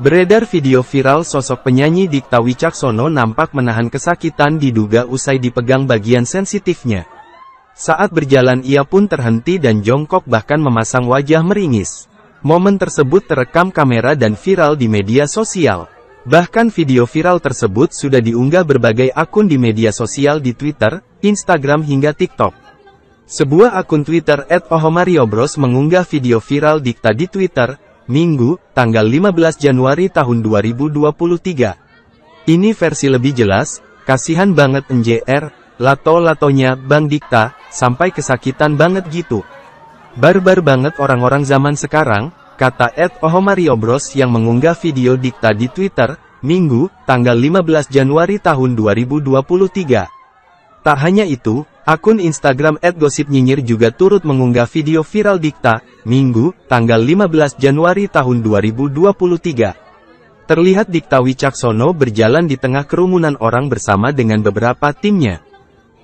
Beredar video viral sosok penyanyi Dikta Wicaksono nampak menahan kesakitan diduga usai dipegang bagian sensitifnya. Saat berjalan ia pun terhenti dan jongkok bahkan memasang wajah meringis. Momen tersebut terekam kamera dan viral di media sosial. Bahkan video viral tersebut sudah diunggah berbagai akun di media sosial di Twitter, Instagram hingga TikTok. Sebuah akun Twitter @ohomariobros mengunggah video viral Dikta di Twitter, Minggu, tanggal 15 Januari tahun 2023. Ini versi lebih jelas, kasihan banget NJR, lato-latonya Bang Dikta, sampai kesakitan banget gitu. Barbar banget orang-orang zaman sekarang, kata Ed Ohomario Bros yang mengunggah video Dikta di Twitter, Minggu, tanggal 15 Januari tahun 2023. Tak hanya itu, Akun Instagram @gosipnyinyir juga turut mengunggah video viral Dikta, Minggu, tanggal 15 Januari tahun 2023. Terlihat Dikta Wicaksono berjalan di tengah kerumunan orang bersama dengan beberapa timnya.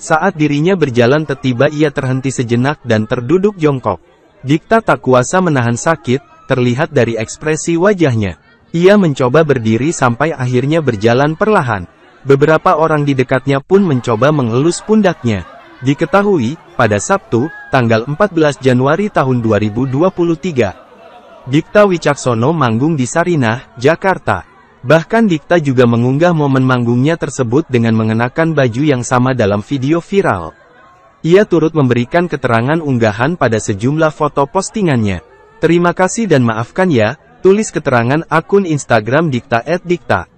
Saat dirinya berjalan tiba ia terhenti sejenak dan terduduk jongkok. Dikta tak kuasa menahan sakit, terlihat dari ekspresi wajahnya. Ia mencoba berdiri sampai akhirnya berjalan perlahan. Beberapa orang di dekatnya pun mencoba mengelus pundaknya. Diketahui, pada Sabtu, tanggal 14 Januari tahun 2023, Dikta Wicaksono manggung di Sarinah, Jakarta. Bahkan Dikta juga mengunggah momen manggungnya tersebut dengan mengenakan baju yang sama dalam video viral. Ia turut memberikan keterangan unggahan pada sejumlah foto postingannya. Terima kasih dan maafkan ya, tulis keterangan akun Instagram Dikta @dikta.